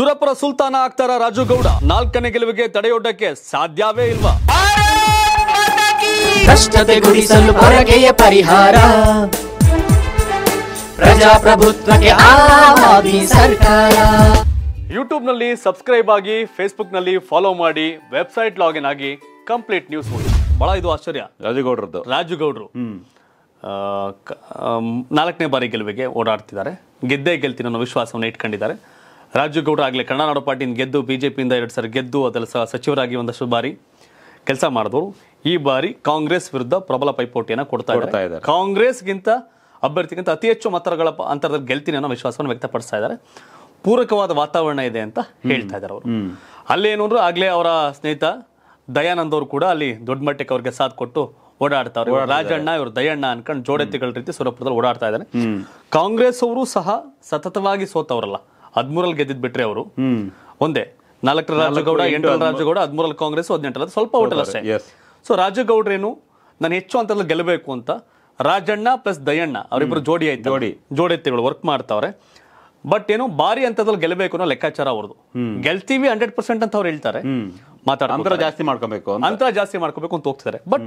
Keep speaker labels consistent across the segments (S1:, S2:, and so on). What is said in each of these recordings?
S1: ಸುರಪುರ ಸುಲ್ತಾನ ಆಗ್ತಾರ ರಾಜುಗೌಡ ನಾಲ್ಕನೇ ಗೆಲುವಿಗೆ ತಡೆಯೊಡ್ಡಕ್ಕೆ ಸಾಧ್ಯವೇ ಇಲ್ವಾ ಕಷ್ಟತೆ ಗುಡಿಸಲು ಹೊರಗೆಯ ಪರಿಹಾರ ಪ್ರಜಾಪ್ರಭುತ್ವಕ್ಕೆ ಸರ್ಕಾರ ಯೂಟ್ಯೂಬ್ನಲ್ಲಿ ಸಬ್ಸ್ಕ್ರೈಬ್ ಆಗಿ ಫೇಸ್ಬುಕ್ನಲ್ಲಿ ಫಾಲೋ ಮಾಡಿ ವೆಬ್ಸೈಟ್ ಲಾಗಿನ್ ಆಗಿ ಕಂಪ್ಲೀಟ್ ನ್ಯೂಸ್ ನೋಡಿ ಬಹಳ ಇದು ಆಶ್ಚರ್ಯ ರಾಜುಗೌಡರದ್ದು ರಾಜುಗೌಡರು ನಾಲ್ಕನೇ ಬಾರಿ ಗೆಲುವಿಗೆ ಓಡಾಡ್ತಿದ್ದಾರೆ ಗೆದ್ದೇ ಗೆಲ್ತೀನಿ ಅನ್ನೋ ವಿಶ್ವಾಸವನ್ನು ಇಟ್ಕೊಂಡಿದ್ದಾರೆ ರಾಜುಗೌಡ ಆಗಲೇ ಕನ್ನಡ ಪಾರ್ಟಿಯಿಂದ ಗೆದ್ದು ಬಿ ಜೆ ಪಿಯಿಂದ ಎರಡು ಸಾರಿ ಗೆದ್ದು ಅದೆಲ್ಲ ಸಹ ಸಚಿವರಾಗಿ ಒಂದಷ್ಟು ಬಾರಿ ಕೆಲಸ ಮಾಡಿದವರು ಈ ಬಾರಿ ಕಾಂಗ್ರೆಸ್ ವಿರುದ್ಧ ಪ್ರಬಲ ಪೈಪೋಟಿಯನ್ನು ಕೊಡ್ತಾ ಇದ್ದಾರೆ ಕಾಂಗ್ರೆಸ್ಗಿಂತ ಅಭ್ಯರ್ಥಿಗಿಂತ ಅತಿ ಹೆಚ್ಚು ಮತಗಳ ಅಂತರದಲ್ಲಿ ಗೆಲ್ತೀನಿ ಅನ್ನೋ ವಿಶ್ವಾಸವನ್ನು ವ್ಯಕ್ತಪಡಿಸ್ತಾ ಇದ್ದಾರೆ ಪೂರಕವಾದ ವಾತಾವರಣ ಇದೆ ಅಂತ ಹೇಳ್ತಾ ಇದ್ದಾರೆ ಅವರು ಅಲ್ಲೇನು ಅಂದ್ರೆ ಆಗಲೇ ಅವರ ಸ್ನೇಹಿತ ದಯಾನಂದ್ ಅವರು ಕೂಡ ಅಲ್ಲಿ ದೊಡ್ಡ ಮಟ್ಟಕ್ಕೆ ಅವ್ರಿಗೆ ಸಾಥ್ ಕೊಟ್ಟು ಓಡಾಡ್ತಾರೆ ರಾಜಣ್ಣ ಇವರು ದಯಣ್ಣ ಅನ್ಕೊಂಡು ಜೋಡೆತ್ತಿಗಳ ರೀತಿ ಸುರಪುರದಲ್ಲಿ ಓಡಾಡ್ತಾ ಇದ್ದಾರೆ ಕಾಂಗ್ರೆಸ್ ಅವರು ಸಹ ಸತತವಾಗಿ ಸೋತವರಲ್ಲ ಹದಿಮೂರಲ್ಲಿ ಗೆದ್ದಿದ್ ಬಿಟ್ರೆ ಅವರು ಒಂದೇ ನಾಲ್ಕರ ರಾಜಗೌಡ ಎಂಟರಲ್ಲಿ ರಾಜಗೌಡ ಹದಿಮೂರಲ್ಲಿ ಕಾಂಗ್ರೆಸ್ ಹದಿನೆಂಟರಲ್ಲಿ ಸ್ವಲ್ಪ ಓಟಲ್ ಅಷ್ಟೇ ಸೊ ರಾಜಗೌಡ್ರೇನು ನಾನು ಹೆಚ್ಚು ಅಂತಲ್ಲಿ ಗೆಲ್ಲಬೇಕು ಅಂತ ರಾಜಣ್ಣ ಪ್ಲಸ್ ದಯಣ್ಣ ಅವರಿಬ್ಬರು ಜೋಡಿ ಆಯ್ತು ಜೋಡಿ ಎತ್ತಿಗಳು ವರ್ಕ್ ಮಾಡ್ತಾವ್ರೆ ಬಟ್ ಏನು ಭಾರಿ ಅಂತದಲ್ಲಿ ಗೆಲ್ಲಬೇಕು ಅನ್ನೋ ಲೆಕ್ಕಾಚಾರ ಅವ್ರದ್ದು ಗೆಲ್ತೀವಿ ಹಂಡ್ರೆಡ್ ಪರ್ಸೆಂಟ್ ಅಂತ ಅವ್ರು ಹೇಳ್ತಾರೆ ಮಾತಾಡ ಅಂತರ ಜಾಸ್ತಿ ಮಾಡ್ಕೋಬೇಕು ಅಂತರ ಜಾಸ್ತಿ ಮಾಡ್ಕೋಬೇಕು ಅಂತ ಹೋಗ್ತಾರೆ ಬಟ್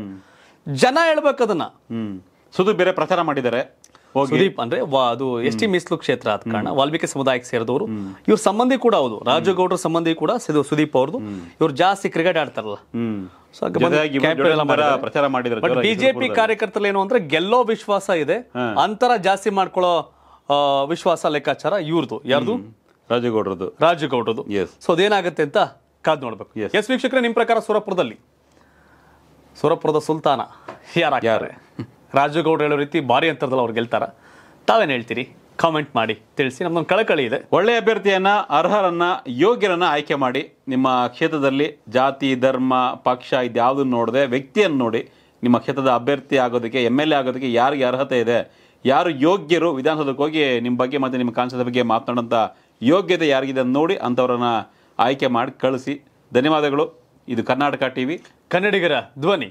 S1: ಜನ ಹೇಳ್ಬೇಕು ಅದನ್ನ ಸುದು ಬೇರೆ ಪ್ರಚಾರ ಮಾಡಿದ್ದಾರೆ ಸುದೀಪ್ ಅಂದ್ರೆ ಅದು ಎಸ್ ಟಿ ಮೀಸಲು ಕ್ಷೇತ್ರ ಆದ ಕಾರಣ ವಾಲ್ಮೀಕಿ ಸಮುದಾಯಕ್ಕೆ ಸೇರಿದವರು ಇವ್ರ ಸಂಬಂಧಿ ಕೂಡ ಹೌದು ರಾಜಗೌಡರ ಸಂಬಂಧಿ ಕೂಡ ಸುದೀಪ್ ಅವ್ರದ್ದು ಇವ್ರು ಜಾಸ್ತಿ ಕ್ರಿಕೆಟ್ ಆಡ್ತಾರಲ್ಲ ಪ್ರಚಾರ ಮಾಡಿದ್ರು ಬಿಜೆಪಿ ಕಾರ್ಯಕರ್ತರು ಏನು ಅಂದ್ರೆ ಗೆಲ್ಲೋ ವಿಶ್ವಾಸ ಇದೆ ಅಂತರ ಜಾಸ್ತಿ ಮಾಡ್ಕೊಳ್ಳೋ ವಿಶ್ವಾಸ ಲೆಕ್ಕಾಚಾರ ಇವ್ರದು ಯಾರ್ದು ರಾಜಗೌಡರದು ರಾಜಗೌಡರದು ಸೊ ಅದೇನಾಗುತ್ತೆ ಅಂತ ಕಾದ್ ನೋಡ್ಬೇಕು ಎಸ್ ವೀಕ್ಷಕರೇ ನಿಮ್ಮ ಪ್ರಕಾರ ಸುರಪುರದಲ್ಲಿ ಸುರಪುರದ ಸುಲ್ತಾನ ಯಾರು ರಾಜಗೌಡ ಹೇಳೋ ರೀತಿ ಭಾರಿ ಅಂತರದಲ್ಲಿ ಅವ್ರು ಗೆಲ್ತಾರ
S2: ತಾವೇನು ಹೇಳ್ತೀರಿ ಕಾಮೆಂಟ್ ಮಾಡಿ ತಿಳಿಸಿ ನಮ್ದೊಂದು ಕಳಕಳಿ ಇದೆ ಒಳ್ಳೆಯ ಅಭ್ಯರ್ಥಿಯನ್ನು ಅರ್ಹರನ್ನ ಯೋಗ್ಯರನ್ನು ಆಯ್ಕೆ ಮಾಡಿ ನಿಮ್ಮ ಕ್ಷೇತ್ರದಲ್ಲಿ ಜಾತಿ ಧರ್ಮ ಪಕ್ಷ ಇದ್ಯಾವುದನ್ನು ನೋಡದೆ ವ್ಯಕ್ತಿಯನ್ನು ನೋಡಿ ನಿಮ್ಮ ಕ್ಷೇತ್ರದ ಅಭ್ಯರ್ಥಿ ಆಗೋದಕ್ಕೆ ಎಮ್ ಎಲ್ ಎ ಆಗೋದಕ್ಕೆ ಯಾರಿಗೆ ಅರ್ಹತೆ ಇದೆ ಯಾರು ಯೋಗ್ಯರು ವಿಧಾನಸೌಧಕ್ಕೆ ಹೋಗಿ ನಿಮ್ಮ ಬಗ್ಗೆ ಮತ್ತು ನಿಮ್ಮ ಕಾನ್ಸದ ಬಗ್ಗೆ ಮಾತನಾಡೋಂಥ ಯೋಗ್ಯತೆ ಯಾರಿಗಿದೆ ಅಂತ ನೋಡಿ ಅಂಥವ್ರನ್ನ ಆಯ್ಕೆ ಮಾಡಿ ಕಳಿಸಿ ಧನ್ಯವಾದಗಳು ಇದು ಕರ್ನಾಟಕ ಟಿ ವಿ ಕನ್ನಡಿಗರ ಧ್ವನಿ